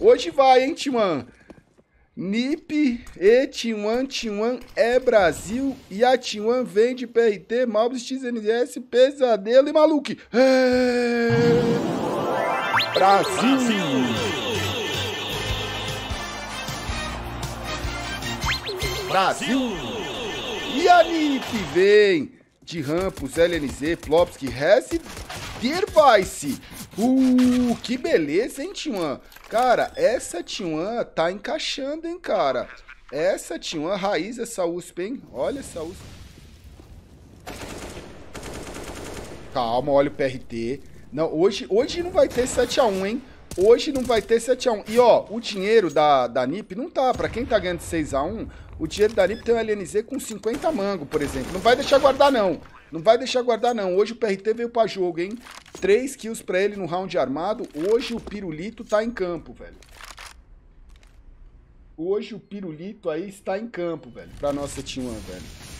Hoje vai, hein, Timã? NIP, Timan, Timan é Brasil e a Timan vem de PRT, Malbis, XNS, Pesadelo e Maluque. É... Brasil. Brasil! Brasil! E a NIP vem de Rampos, LNZ, Plopski, Hess e Dervice. Uh, que beleza, hein, Tiwan? Cara, essa Tiwan tá encaixando, hein, cara? Essa Tiwan, raiz essa USP, hein? Olha essa USP. Calma, olha o PRT. Não, hoje, hoje não vai ter 7x1, hein? Hoje não vai ter 7x1. E, ó, o dinheiro da, da NIP não tá. Pra quem tá ganhando 6x1, o dinheiro da NIP tem um LNZ com 50 mango, por exemplo. Não vai deixar guardar, não. Não vai deixar guardar, não. Hoje o PRT veio pra jogo, hein? Três kills pra ele no round armado. Hoje o Pirulito tá em campo, velho. Hoje o Pirulito aí está em campo, velho. Pra nossa Team 1 velho.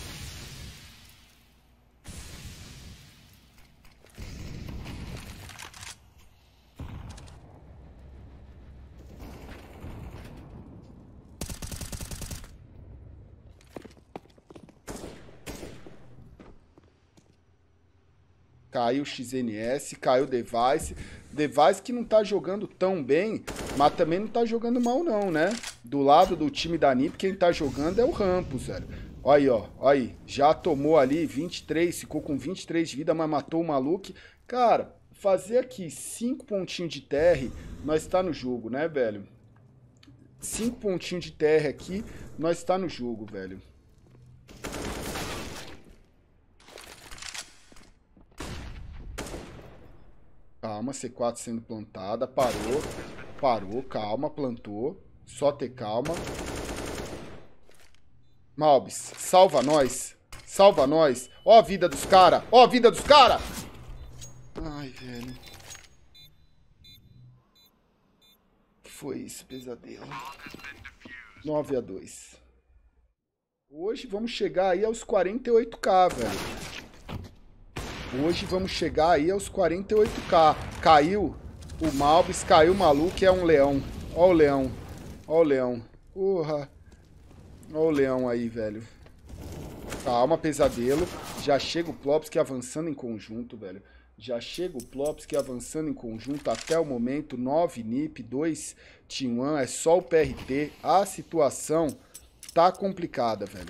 Caiu XNS, caiu Device. Device que não tá jogando tão bem, mas também não tá jogando mal não, né? Do lado do time da NIP, quem tá jogando é o Rampos, velho. Olha aí, ó. Olha aí. Já tomou ali 23, ficou com 23 de vida, mas matou o maluco. Cara, fazer aqui 5 pontinhos de TR, nós tá no jogo, né, velho? 5 pontinhos de TR aqui, nós tá no jogo, velho. Calma, C4 sendo plantada. Parou. Parou, calma, plantou. Só ter calma. Malbis, salva nós. Salva nós. Ó a vida dos cara. Ó a vida dos cara. Ai, velho. Foi isso, pesadelo. 9 a 2. Hoje vamos chegar aí aos 48k, velho. Hoje vamos chegar aí aos 48k. Caiu o Malbis, caiu o maluco, é um leão. Ó o leão. Ó o leão. Porra. Ó o leão aí, velho. Calma, pesadelo. Já chega o Plopsky avançando em conjunto, velho. Já chega o Plopsky avançando em conjunto até o momento. 9 NIP, 2 Team 1 é só o PRT. A situação tá complicada, velho.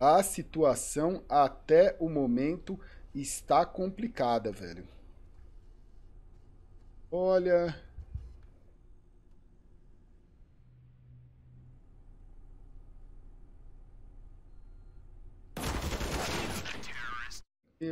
a situação até o momento está complicada, velho. Olha.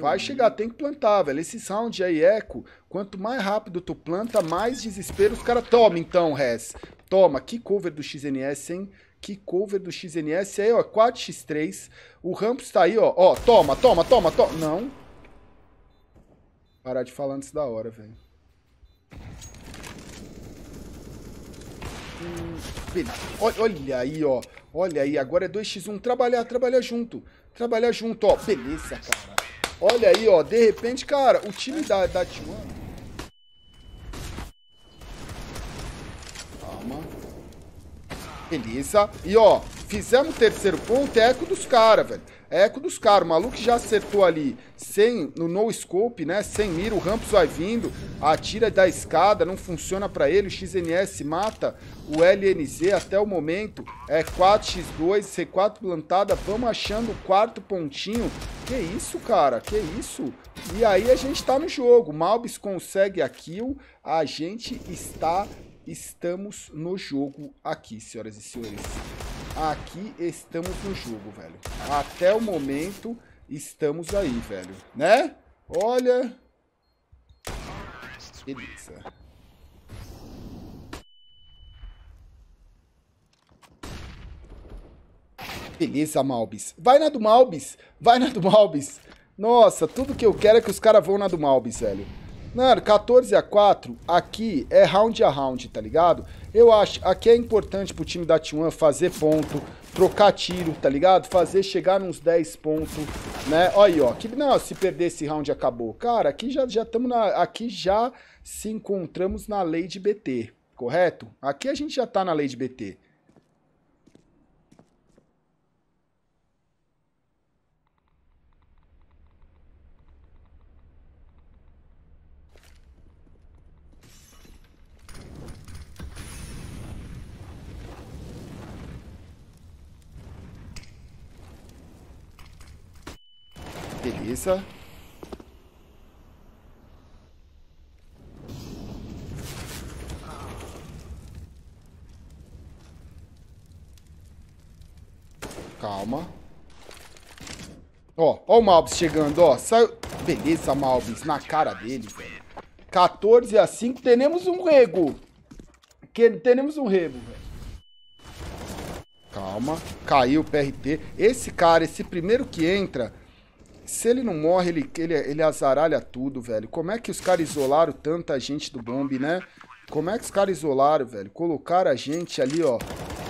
Vai chegar, tem que plantar, velho. Esse sound aí, eco, quanto mais rápido tu planta, mais desespero os caras... Toma então, Rez. Toma, que cover do XNS, hein? Que cover do XNS aí, ó. 4x3. O Rampus tá aí, ó. Ó, toma, toma, toma, toma. Não. Parar de falar antes da hora, velho. Hum, olha, olha aí, ó. Olha aí, agora é 2x1. Trabalhar, trabalhar junto. Trabalhar junto, ó. Beleza, cara. Olha aí, ó. De repente, cara, o time da, da T1... Beleza. E, ó, fizemos o terceiro ponto, é eco dos caras, velho. É eco dos caras. O maluco já acertou ali sem, no no scope, né? Sem mira, o Rampus vai vindo, atira da escada, não funciona pra ele. O XNS mata o LNZ até o momento. É 4x2, C4 plantada. Vamos achando o quarto pontinho. Que isso, cara? Que isso? E aí a gente tá no jogo. Malbis consegue a kill. A gente está estamos no jogo aqui, senhoras e senhores. Aqui estamos no jogo, velho. Até o momento, estamos aí, velho. Né? Olha... Beleza. Beleza, Malbis. Vai na do Malbis. Vai na do Malbis. Nossa, tudo que eu quero é que os caras vão na do Malbis, velho. Mano, 14 a 4 aqui é round a round, tá ligado? Eu acho, aqui é importante pro time da T1 fazer ponto, trocar tiro, tá ligado? Fazer chegar nos 10 pontos, né? Olha aí, ó. não, se perder esse round acabou. Cara, aqui já já estamos na aqui já se encontramos na lei de BT, correto? Aqui a gente já tá na lei de BT. Calma. Ó, ó o Malbis chegando, ó. Saiu... Beleza, Malbis, na cara dele, velho. 14 a 5, temos um rego. Que, temos um rego, velho. Calma, caiu o PRT. Esse cara, esse primeiro que entra, se ele não morre, ele, ele, ele azaralha tudo, velho. Como é que os caras isolaram tanta gente do bombe, né? Como é que os caras isolaram, velho? Colocaram a gente ali, ó.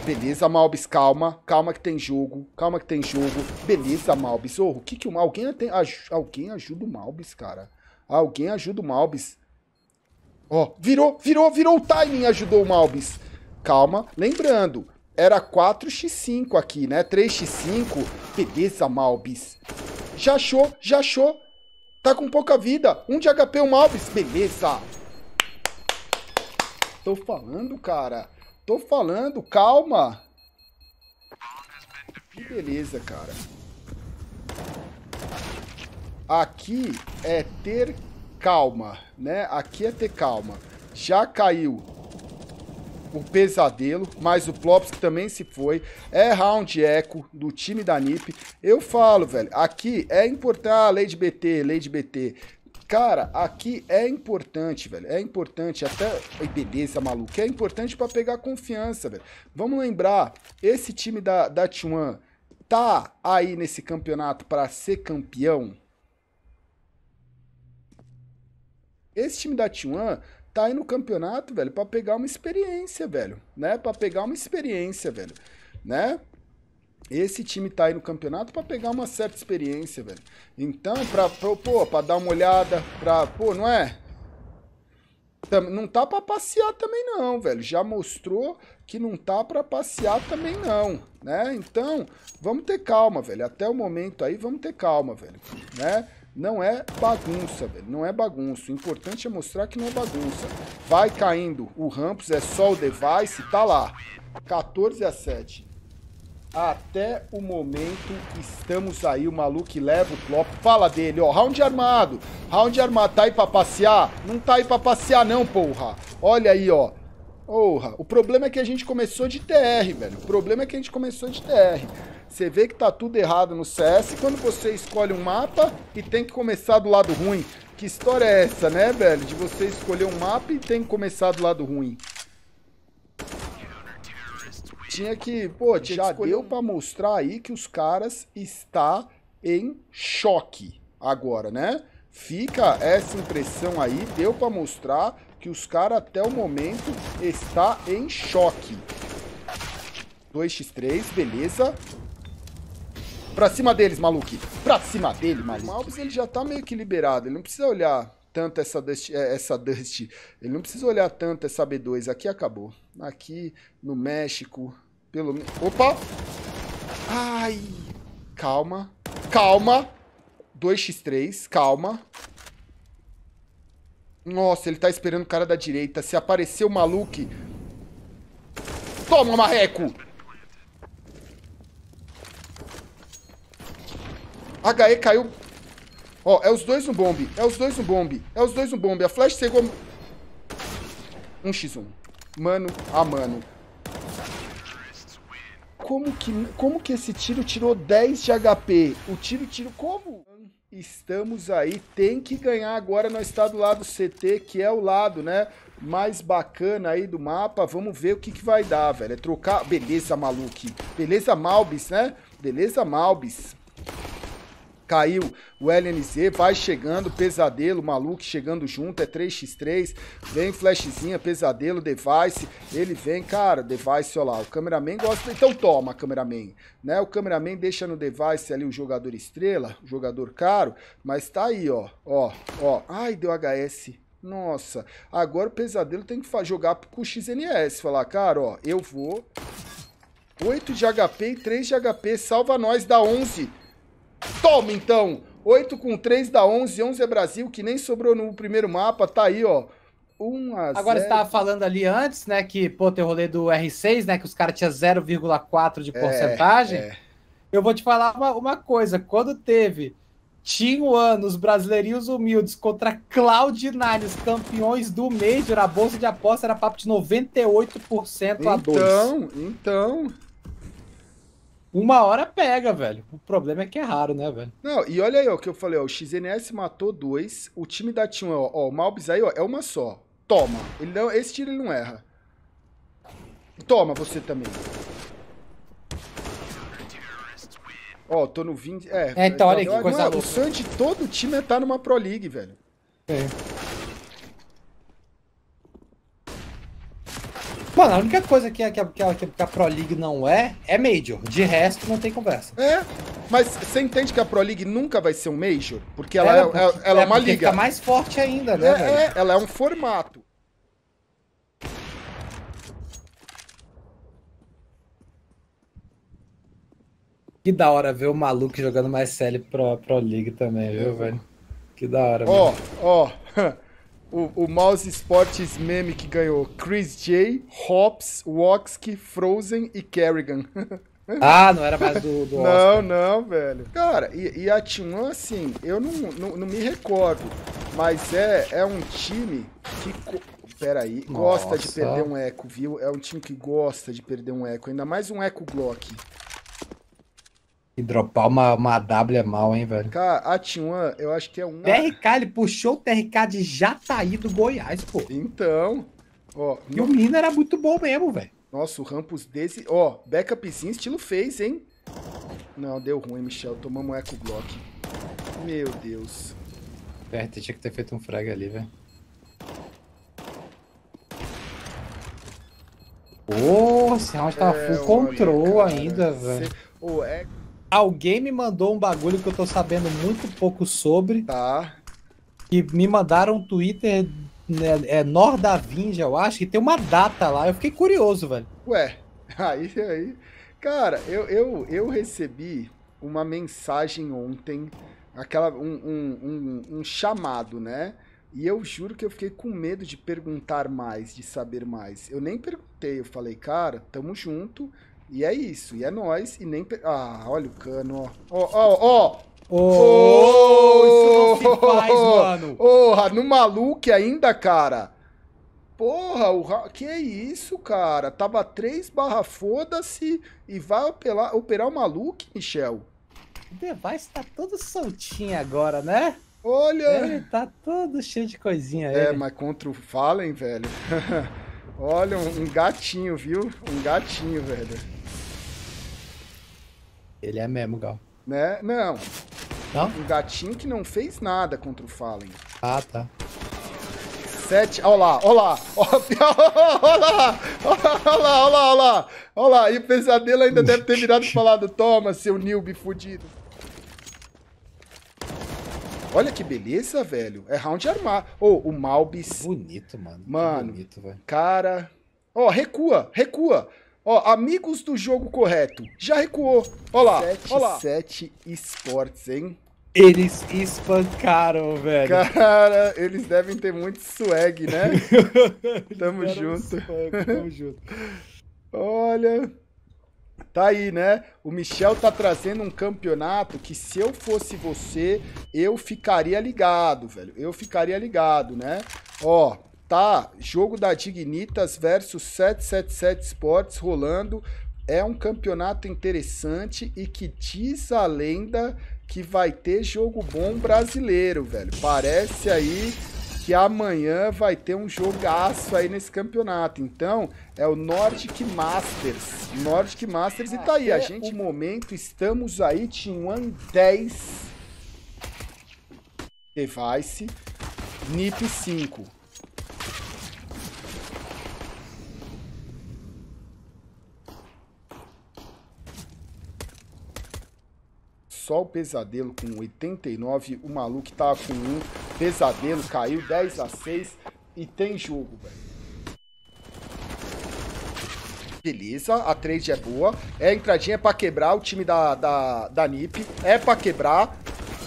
Beleza, Malbis, calma. Calma que tem jogo. Calma que tem jogo. Beleza, Malbis. Ô, oh, o que que o... Alguém, tem... Alguém ajuda o Malbis, cara. Alguém ajuda o Malbis. Ó, virou, virou, virou o timing. Ajudou o Malbis. Calma. Lembrando, era 4x5 aqui, né? 3x5. Beleza, Malbis já achou, já achou. Tá com pouca vida. Um de HP, um Alves. Beleza. Tô falando, cara. Tô falando, calma. Que beleza, cara. Aqui é ter calma, né? Aqui é ter calma. Já caiu um pesadelo, mas o Plops que também se foi, é round eco do time da NIP. Eu falo, velho, aqui é importar a lei de BT, lei de BT. Cara, aqui é importante, velho. É importante até IBD, beleza, maluco. É importante para pegar confiança, velho. Vamos lembrar, esse time da, da T1 tá aí nesse campeonato para ser campeão? Esse time da T1 tá aí no campeonato, velho, para pegar uma experiência, velho, né? Para pegar uma experiência, velho, né? Esse time tá aí no campeonato para pegar uma certa experiência, velho. Então, para pô, para dar uma olhada, para pô, não é? Não tá para passear também não, velho. Já mostrou que não tá para passear também não, né? Então, vamos ter calma, velho. Até o momento aí, vamos ter calma, velho, né? Não é bagunça, velho. Não é bagunça. O importante é mostrar que não é bagunça. Vai caindo o Rampus, é só o device, tá lá. 14 a 7. Até o momento, estamos aí. O maluco leva o Klopp. Fala dele, ó. Round armado. Round armado. Tá aí pra passear? Não tá aí pra passear, não, porra. Olha aí, ó. Porra, o problema é que a gente começou de TR, velho. O problema é que a gente começou de TR. Você vê que tá tudo errado no CS quando você escolhe um mapa e tem que começar do lado ruim. Que história é essa, né, velho? De você escolher um mapa e tem que começar do lado ruim. Tinha que, pô, tinha já que deu para mostrar aí que os caras está em choque agora, né? Fica essa impressão aí, deu para mostrar que os caras até o momento está em choque. 2x3, beleza. Pra cima deles, maluque. Pra cima dele, maluco. O Malbus, ele já tá meio que liberado. Ele não precisa olhar tanto essa Dust, é, essa Dust. Ele não precisa olhar tanto essa B2. Aqui acabou. Aqui, no México, pelo... menos. Opa! Ai! Calma. Calma. 2x3, calma. Nossa, ele tá esperando o cara da direita. Se aparecer o maluco... Toma, marreco! HE caiu. Ó, é os dois no bombe. É os dois no bombe. É os dois no bombe. A flash chegou... 1x1. Mano a mano como que, como que esse tiro tirou 10 de HP? O tiro, tiro como? Estamos aí, tem que ganhar agora, nós está do lado CT, que é o lado, né, mais bacana aí do mapa, vamos ver o que que vai dar, velho, é trocar, beleza, maluque, beleza, Malbis, né, beleza, Malbis caiu o LNZ, vai chegando, pesadelo, maluco chegando junto, é 3x3, vem flashzinha, pesadelo, device, ele vem, cara, device, olha lá, o cameraman gosta, então toma, cameraman, né? O cameraman deixa no device ali o jogador estrela, o jogador caro, mas tá aí, ó, ó, ó, ai, deu HS, nossa, agora o pesadelo tem que jogar com o XNS, falar, cara, ó, eu vou... 8 de HP e 3 de HP, salva nós, dá 11. Toma então! 8 com 3 dá 11, 11 é Brasil, que nem sobrou no primeiro mapa, tá aí, ó. 1 a Agora 0. você estava falando ali antes, né, que, pô, tem o rolê do R6, né, que os caras tinham 0,4 de é, porcentagem. É, é. Eu vou te falar uma, uma coisa, quando teve Tim anos brasileirinhos humildes contra Cloud9, os campeões do Major, a bolsa de aposta era papo de 98% a 2. Então, então... Uma hora pega, velho. O problema é que é raro, né, velho? Não, e olha aí, ó, o que eu falei, ó. O XNS matou dois. O time da Team, ó, ó o Malbis aí, ó, é uma só. Toma. Ele não, esse tiro ele não erra. Toma você também. Ó, tô no 20. É, é então olha que coisa. Não, o Sandy, todo time tá numa Pro League, velho. É. Mano, a única coisa que a, que, a, que, a, que a Pro League não é, é Major. De resto, não tem conversa. É, mas você entende que a Pro League nunca vai ser um Major? Porque ela é, é, porque, é, ela, ela é, é uma liga. Fica mais forte ainda, né? É, é, ela é um formato. Que da hora ver o maluco jogando mais série Pro, Pro League também, viu, velho? Que da hora, Ó, ó. o, o Mouse Sports meme que ganhou Chris J, Hops, Woxki, Frozen e Kerrigan. Ah, não era mais do, do Não, Oscar. não, velho. Cara, e, e a T1, assim, eu não, não, não, me recordo, mas é, é um time que. Peraí, Nossa. gosta de perder um eco, viu? É um time que gosta de perder um eco, ainda mais um eco Glock. E dropar uma, uma W é mal, hein, velho? Cara, a T1, eu acho que é um. TRK, ele puxou o TRK de Jataí do Goiás, pô. Então. Ó, e no... o Mina era muito bom mesmo, velho. Nossa, o Rampus desse. Ó, backupzinho estilo fez, hein? Não, deu ruim, Michel. Tomamos Eco Block. Meu Deus. Berta, tinha que ter feito um frag ali, velho. Ô, oh, esse round tava é, full control ainda, velho. Ô, Eco. É Alguém me mandou um bagulho que eu tô sabendo muito pouco sobre. Tá. E me mandaram um Twitter né, é Nordavinja, eu acho, que tem uma data lá. Eu fiquei curioso, velho. Ué, aí, aí. Cara, eu, eu, eu recebi uma mensagem ontem, aquela um, um, um, um chamado, né? E eu juro que eu fiquei com medo de perguntar mais, de saber mais. Eu nem perguntei, eu falei, cara, tamo junto, e é isso, e é nós e nem... Ah, olha o cano, ó. Ó, ó, ó! Ô, isso não se faz, mano. Porra, no maluco ainda, cara. Porra, o que é isso, cara? Tava 3 barra foda-se e vai operar, operar o maluco, Michel. O device tá todo soltinho agora, né? Olha! Ele tá todo cheio de coisinha aí. É, mas contra o Fallen, velho. Olha, um gatinho, viu? Um gatinho, velho. Ele é mesmo, Gal. Né? Não. Não? Um gatinho que não fez nada contra o Fallen. Ah, tá. Sete. Olha lá, olha lá. Olha lá, olha lá, olha lá, olha lá. lá. E o pesadelo ainda deve ter virado e falado: toma, seu newbie fudido. Olha que beleza, velho. É round armado. Ou oh, o Malbis. Bonito, mano. Mano. Que bonito, velho. Cara. Ó, oh, recua, recua. Ó, amigos do jogo correto. Já recuou. Ó lá, 7, ó lá. 7 esportes, hein? Eles espancaram, velho. Cara, eles devem ter muito swag, né? tamo junto. tamo junto. Olha. Tá aí, né? O Michel tá trazendo um campeonato que se eu fosse você, eu ficaria ligado, velho. Eu ficaria ligado, né? Ó, Tá, jogo da Dignitas versus 777 Sports rolando. É um campeonato interessante e que diz a lenda que vai ter jogo bom brasileiro, velho. Parece aí que amanhã vai ter um jogaço aí nesse campeonato. Então, é o Nordic Masters. Nordic Masters e tá aí, a é, gente, momento, estamos aí, t One 10 Device, NIP 5. só o pesadelo com 89, o maluco tá com 1, pesadelo caiu 10 a 6 e tem jogo, velho. Beleza, a trade é boa. É entradinha é pra quebrar o time da, da, da NIP. É pra quebrar.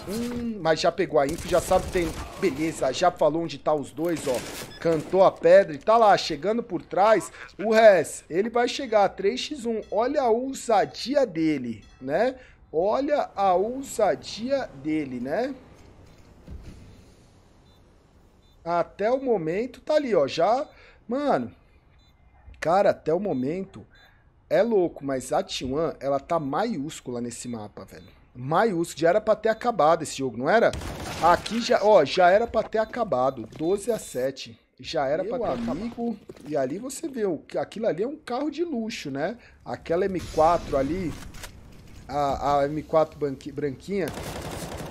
Hum, mas já pegou a info, já sabe tem... Beleza, já falou onde tá os dois, ó. Cantou a pedra e tá lá, chegando por trás. O Rez, ele vai chegar 3x1. Olha a ousadia dele, né? Olha a ousadia dele, né? Até o momento tá ali, ó. Já, mano. Cara, até o momento é louco, mas a T1 ela tá maiúscula nesse mapa, velho. Maiúsculo, já era pra ter acabado esse jogo, não era? Aqui já, ó, já era pra ter acabado. 12 a 7 já era para ter amigo. Acabado. E ali você vê, aquilo ali é um carro de luxo, né? Aquela M4 ali a, a M4 branquinha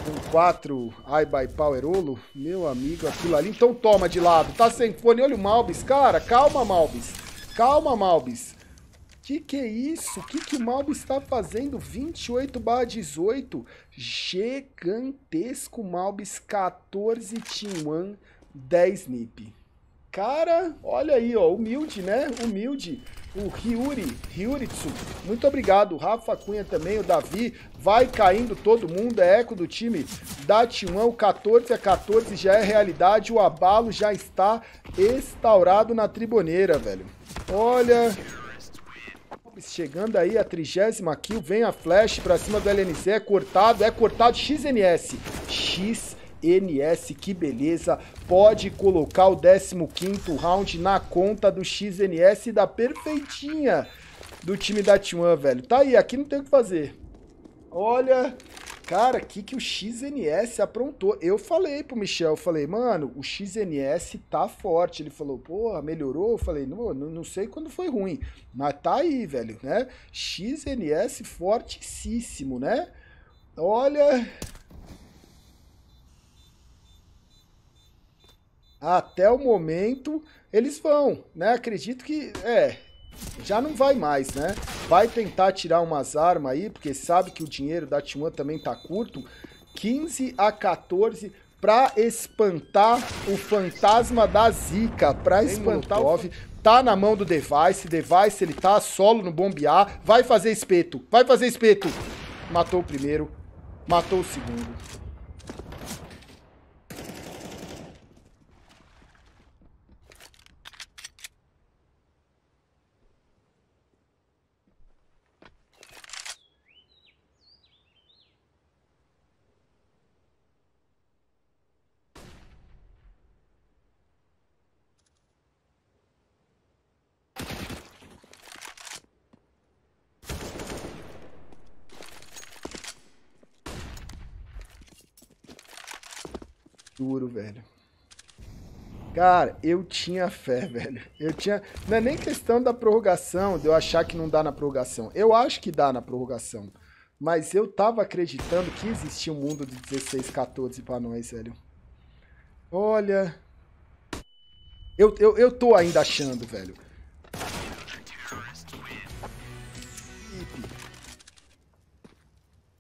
com 4 I by Powerolo, meu amigo, aquilo ali. Então toma de lado, tá sem fone, olha o Malbis, cara, calma Malbis, calma Malbis. Que que é isso? Que que o Malbis está fazendo? 28 barra 18, gigantesco Malbis, 14 Team One, 10 NIP. Cara, olha aí, ó, humilde, né? Humilde o Ryuri, Ryuritsu. Muito obrigado, o Rafa Cunha também, o Davi. Vai caindo todo mundo, é eco do time da Timão. 14 a 14 já é realidade, o abalo já está instaurado na triboneira, velho. Olha, chegando aí a trigésima kill, vem a flash pra cima do LNZ, é cortado, é cortado, XNS, X NS, que beleza. Pode colocar o 15º round na conta do XNS da perfeitinha do time da T1, velho. Tá aí, aqui não tem o que fazer. Olha, cara, o que, que o XNS aprontou? Eu falei pro Michel, eu falei, mano, o XNS tá forte. Ele falou, porra, melhorou? Eu falei, não, não sei quando foi ruim, mas tá aí, velho, né? XNS fortíssimo, né? Olha, até o momento eles vão, né? Acredito que é, já não vai mais, né? Vai tentar tirar umas armas aí, porque sabe que o dinheiro da T1 também tá curto. 15 a 14 para espantar o fantasma da Zika, para espantar o o tá na mão do Device, Device ele tá solo no bombear, vai fazer espeto, vai fazer espeto. Matou o primeiro, matou o segundo. Cara, eu tinha fé, velho. Eu tinha. Não é nem questão da prorrogação, de eu achar que não dá na prorrogação. Eu acho que dá na prorrogação. Mas eu tava acreditando que existia um mundo de 16, 14 pra nós, velho. Olha. Eu, eu, eu tô ainda achando, velho.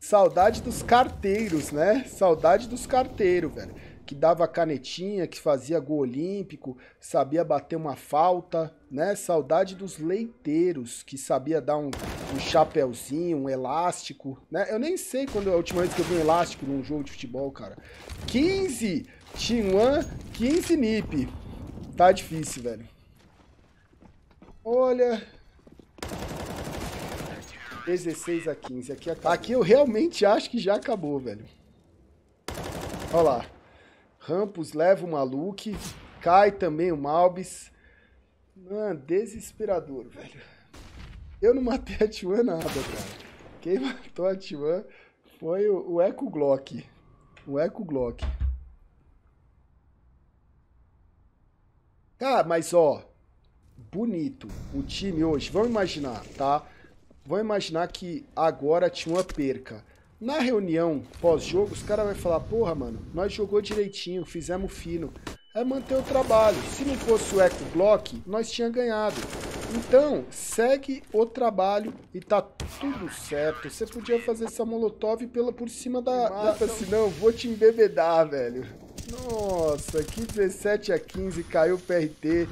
Saudade dos carteiros, né? Saudade dos carteiros, velho que dava canetinha, que fazia gol olímpico, sabia bater uma falta, né? Saudade dos leiteiros, que sabia dar um, um chapéuzinho, um elástico, né? Eu nem sei quando é a última vez que eu vi um elástico num jogo de futebol, cara. 15 Chinwan, 15 Nip. Tá difícil, velho. Olha, 16 a 15. Aqui, acabou. Aqui eu realmente acho que já acabou, velho. Olha lá. Rampos leva o Maluque. Cai também o Malbis. Mano, desesperador, velho. Eu não matei a Tiwan nada, cara. Quem matou a Tiwan foi o, o Eco Glock. O Eco Glock. Cara, tá, mas ó, bonito o time hoje. Vamos imaginar, tá? Vamos imaginar que agora a Tiwan perca. Na reunião pós-jogo, os caras vão falar, porra, mano, nós jogou direitinho, fizemos fino. É manter o trabalho. Se não fosse o Eco Block, nós tinha ganhado. Então, segue o trabalho e tá tudo certo. Você podia fazer essa molotov pela, por cima da... da... senão vou te embebedar, velho. Nossa, que 17 a 15, caiu o PRT.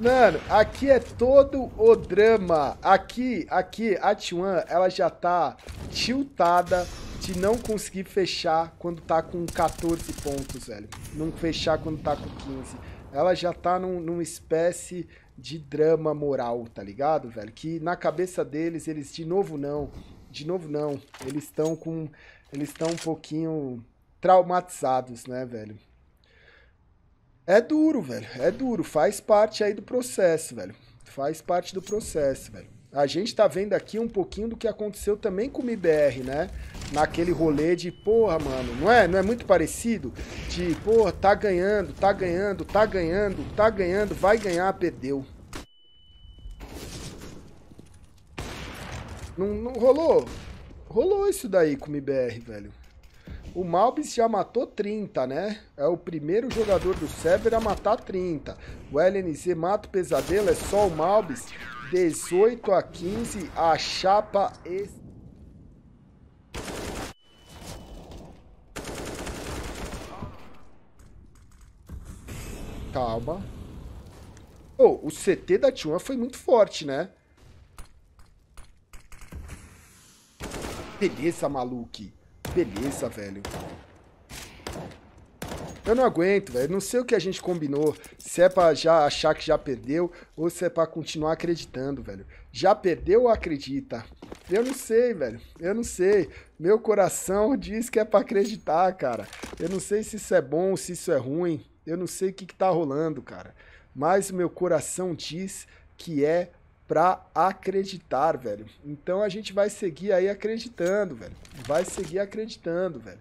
Mano, aqui é todo o drama. Aqui, aqui, a T1, ela já tá tiltada de não conseguir fechar quando tá com 14 pontos, velho. Não fechar quando tá com 15. Ela já tá num, numa espécie de drama moral, tá ligado, velho? Que na cabeça deles, eles de novo não. De novo não. Eles estão com... Eles estão um pouquinho traumatizados, né, velho? É duro, velho. É duro. Faz parte aí do processo, velho. Faz parte do processo, velho. A gente tá vendo aqui um pouquinho do que aconteceu também com o MBR, né? Naquele rolê de, porra, mano, não é, não é muito parecido? De, porra, tá ganhando, tá ganhando, tá ganhando, tá ganhando, vai ganhar, perdeu. Não, não rolou? Rolou isso daí com o MBR, velho. O Malbis já matou 30, né? É o primeiro jogador do server a matar 30. O LNZ mata o pesadelo, é só o Malbis. 18 a 15, a chapa... É Calma. Oh, o CT da T1 foi muito forte, né? Beleza, maluque. Beleza, velho. Eu não aguento, velho. Não sei o que a gente combinou. Se é pra já achar que já perdeu ou se é pra continuar acreditando, velho. Já perdeu ou acredita? Eu não sei, velho. Eu não sei. Meu coração diz que é pra acreditar, cara. Eu não sei se isso é bom, se isso é ruim. Eu não sei o que, que tá rolando, cara. Mas o meu coração diz que é pra acreditar, velho. Então a gente vai seguir aí acreditando, velho. Vai seguir acreditando, velho.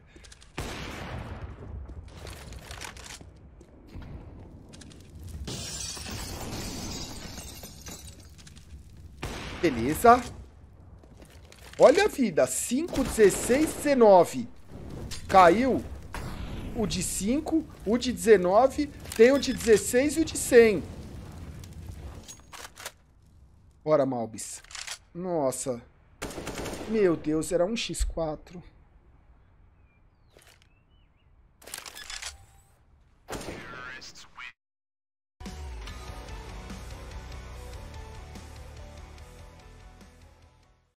Beleza. Olha a vida. 5, 16, 19. Caiu o de 5, o de 19, tem o de 16 e o de 100. Bora Malbis. Nossa. Meu Deus, era um X4.